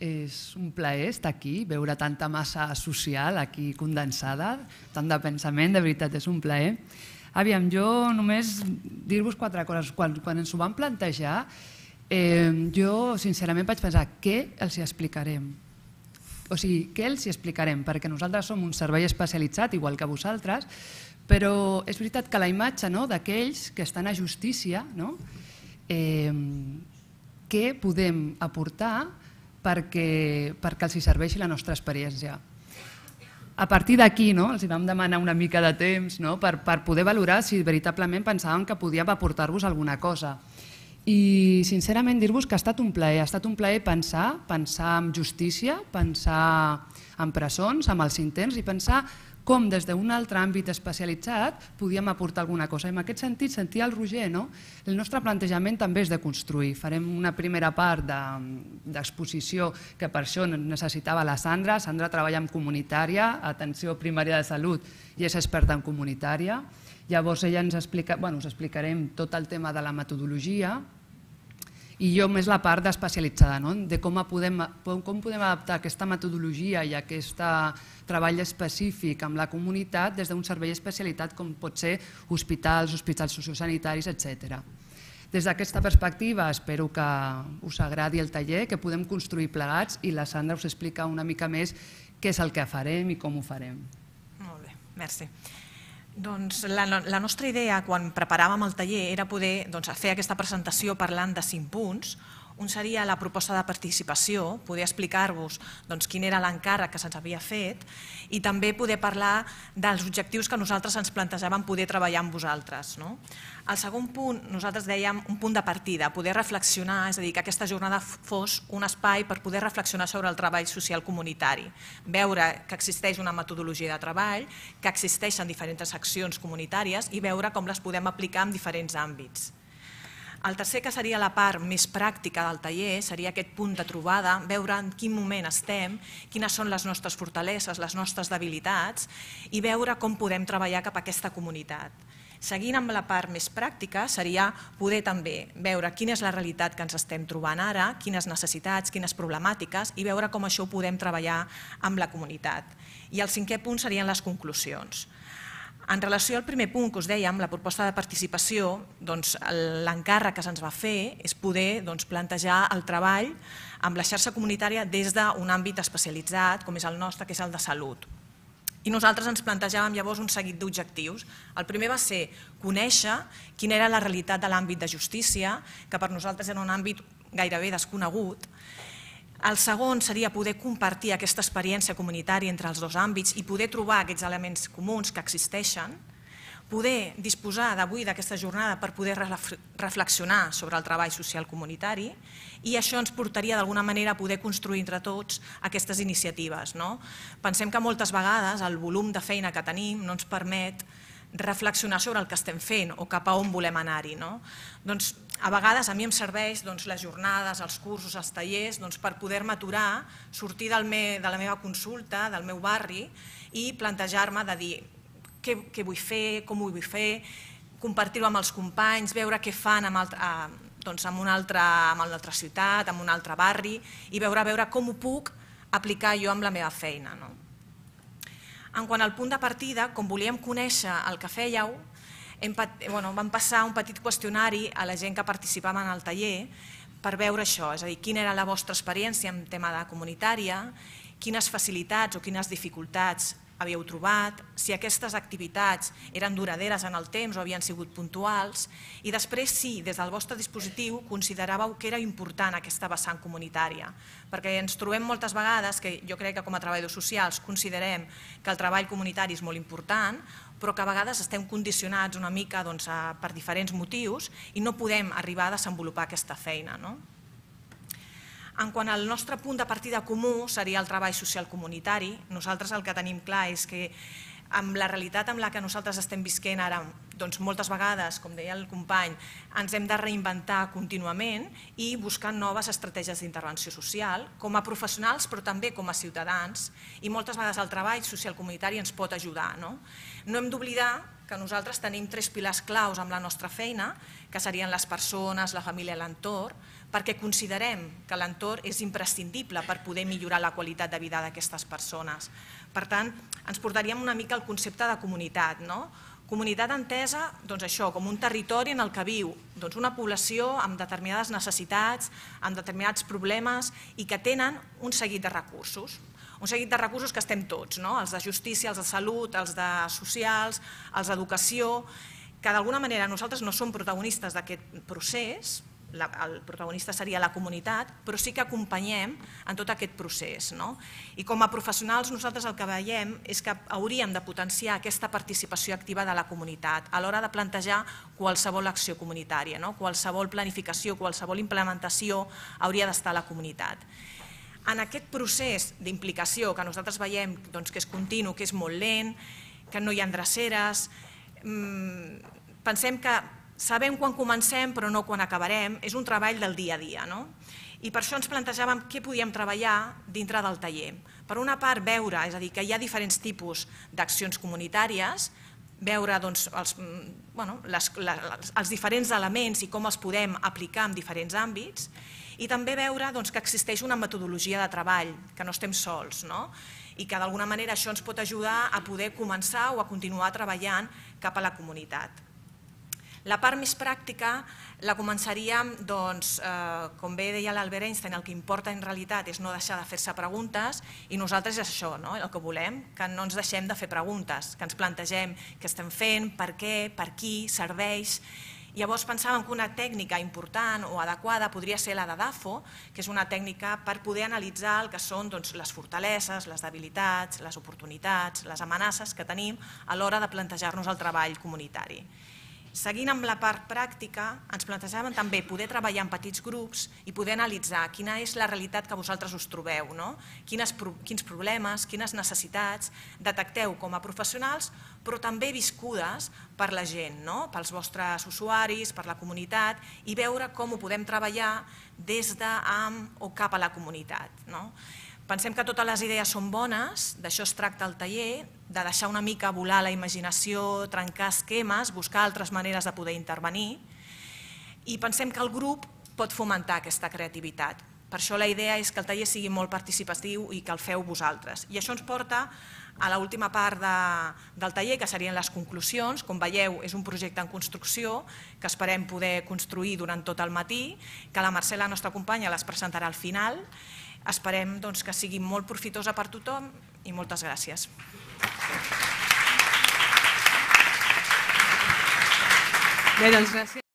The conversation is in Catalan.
És un plaer estar aquí, veure tanta massa social aquí condensada, tant de pensament, de veritat és un plaer. Aviam, jo només dir-vos quatre coses. Quan, quan ens ho vam plantejar, eh, jo sincerament vaig pensar què els hi explicarem? O sigui, què els hi explicarem? Perquè nosaltres som un servei especialitzat, igual que vosaltres, però és veritat que la imatge no, d'aquells que estan a justícia, no, eh, què podem aportar perquè, perquè els hi serveixi la nostra experiència. A partir d'aquí no, els vam demanar una mica de temps no, per, per poder valorar si veritablement pensàvem que podíem aportar-vos alguna cosa. I sincerament dir-vos que ha estat un plaer, ha estat un plaer pensar, pensar en justícia, pensar en presons, amb els intents i pensar com des d'un altre àmbit especialitzat podíem aportar alguna cosa. En aquest sentit, sentia el Roger, no? el nostre plantejament també és de construir. Farem una primera part d'exposició de, que per això necessitava la Sandra. Sandra treballa en comunitària, atenció primària de salut i és experta en comunitària. Llavors ella ens explica, bueno, us explicarem tot el tema de la metodologia, i jo més la part especialitzada, no? de com podem, com podem adaptar aquesta metodologia i aquest treball específic amb la comunitat des d'un servei especialitat com pot ser hospitals, hospitals sociosanitaris, etc. Des d'aquesta perspectiva espero que us agradi el taller, que podem construir plegats i la Sandra us explica una mica més què és el que farem i com ho farem. Molt bé, merci. Doncs la, la nostra idea quan preparàvem el taller era poder doncs, fer aquesta presentació parlant de cinc punts un seria la proposta de participació, poder explicar-vos doncs, quin era l'encàrrec que se'ns havia fet i també poder parlar dels objectius que nosaltres ens plantejàvem poder treballar amb vosaltres. No? El segon punt, nosaltres dèiem un punt de partida, poder reflexionar, és a dir, que aquesta jornada fos un espai per poder reflexionar sobre el treball social comunitari, veure que existeix una metodologia de treball, que existeixen diferents accions comunitàries i veure com les podem aplicar en diferents àmbits. El tercer, que seria la part més pràctica del taller, seria aquest punt de trobada, veure en quin moment estem, quines són les nostres fortaleses, les nostres debilitats i veure com podem treballar cap a aquesta comunitat. Seguint amb la part més pràctica seria poder també veure quina és la realitat que ens estem trobant ara, quines necessitats, quines problemàtiques i veure com això ho podem treballar amb la comunitat. I el cinquè punt serien les conclusions. En relació al primer punt que us dèiem, la proposta de participació, doncs, l'encàrrec que se'ns va fer és poder doncs, plantejar el treball amb la xarxa comunitària des d'un àmbit especialitzat, com és el nostre, que és el de salut. I nosaltres ens plantejàvem llavors un seguit d'objectius. El primer va ser conèixer quina era la realitat de l'àmbit de justícia, que per nosaltres era un àmbit gairebé desconegut, el segon seria poder compartir aquesta experiència comunitària entre els dos àmbits i poder trobar aquests elements comuns que existeixen, poder disposar d'avui d'aquesta jornada per poder reflexionar sobre el treball social comunitari i això ens portaria d'alguna manera a poder construir entre tots aquestes iniciatives. No? Pensem que moltes vegades el volum de feina que tenim no ens permet reflexionar sobre el que estem fent o cap a on volem anar-hi. No? Doncs, a vegades a mi em serveix doncs, les jornades, els cursos, els tallers, doncs, per poder-me aturar, sortir del me, de la meva consulta, del meu barri, i plantejar-me de dir què, què vull fer, com ho vull fer, compartir-ho amb els companys, veure què fan amb, altre, doncs, amb, una altra, amb una altra ciutat, amb un altre barri, i veure veure com ho puc aplicar jo amb la meva feina. No? En quant al punt de partida, com volíem conèixer el que fèieu, bueno, vam passar un petit qüestionari a la gent que participava en el taller per veure això, és a dir, quina era la vostra experiència en tema de comunitària, quines facilitats o quines dificultats havíeu trobat, si aquestes activitats eren duraderes en el temps o havien sigut puntuals, i després si des del vostre dispositiu consideràveu que era important aquesta vessant comunitària, perquè ens trobem moltes vegades que jo crec que com a treballadors socials considerem que el treball comunitari és molt important, però que a vegades estem condicionats una mica doncs, per diferents motius i no podem arribar a desenvolupar aquesta feina. No? En quant al nostre punt de partida comú seria el treball social comunitari, nosaltres el que tenim clar és que amb la realitat amb la que nosaltres estem visquent ara doncs moltes vegades, com deia el company, ens hem de reinventar contínuament i buscar noves estratègies d'intervenció social, com a professionals però també com a ciutadans, i moltes vegades el treball social comunitari ens pot ajudar. No, no hem d'oblidar que nosaltres tenim tres pilars claus amb la nostra feina, que serien les persones, la família i l'entorn, perquè considerem que l'entorn és imprescindible per poder millorar la qualitat de vida d'aquestes persones. Per tant, ens portaríem una mica al concepte de comunitat, no? Comunitat entesa doncs això com un territori en el que viu doncs una població amb determinades necessitats, amb determinats problemes i que tenen un seguit de recursos. Un seguit de recursos que estem tots, no? els de justícia, els de salut, els de socials, els d'educació, que d'alguna manera nosaltres no som protagonistes d'aquest procés, la, el protagonista seria la comunitat, però sí que acompanyem en tot aquest procés. No? I com a professionals nosaltres el que veiem és que hauríem de potenciar aquesta participació activa de la comunitat a l'hora de plantejar qualsevol acció comunitària, no? qualsevol planificació, qualsevol implementació hauria d'estar a la comunitat. En aquest procés d'implicació que nosaltres veiem doncs, que és continu, que és molt lent, que no hi ha dreceres, mm, pensem que sabem quan comencem però no quan acabarem, és un treball del dia a dia. No? I per això ens plantejàvem què podíem treballar dintre del taller. Per una part, veure, és a dir, que hi ha diferents tipus d'accions comunitàries, veure doncs, els, mm, bueno, les, les, els diferents elements i com els podem aplicar en diferents àmbits, i també veure doncs, que existeix una metodologia de treball, que no estem sols, no? i que d'alguna manera això ens pot ajudar a poder començar o a continuar treballant cap a la comunitat. La part més pràctica la començaríem, doncs, eh, com bé deia l'Albert Einstein, el que importa en realitat és no deixar de fer-se preguntes i nosaltres és això, no? el que volem, que no ens deixem de fer preguntes, que ens plantegem què estem fent, per què, per qui, serveix... Llavors pensàvem que una tècnica important o adequada podria ser la de DAFO, que és una tècnica per poder analitzar el que són doncs, les fortaleses, les debilitats, les oportunitats, les amenaces que tenim a l'hora de plantejar-nos el treball comunitari. Seguint amb la part pràctica, ens plantejàvem també poder treballar en petits grups i poder analitzar quina és la realitat que vosaltres us trobeu, no? quines, quins problemes, quines necessitats detecteu com a professionals, però també viscudes per la gent, no? pels vostres usuaris, per la comunitat, i veure com ho podem treballar des de, amb o cap a la comunitat. No? Pensem que totes les idees són bones, d'això es tracta el taller, de deixar una mica volar la imaginació, trencar esquemes, buscar altres maneres de poder intervenir, i pensem que el grup pot fomentar aquesta creativitat. Per això la idea és que el taller sigui molt participatiu i que el feu vosaltres. I això ens porta a l'última part de, del taller, que serien les conclusions. Com veieu, és un projecte en construcció que esperem poder construir durant tot el matí, que la Mercè, la nostra companya, les presentarà al final. Esperem doncs, que sigui molt profitosa per tothom i moltes gràcies. Bé, doncs gràcies.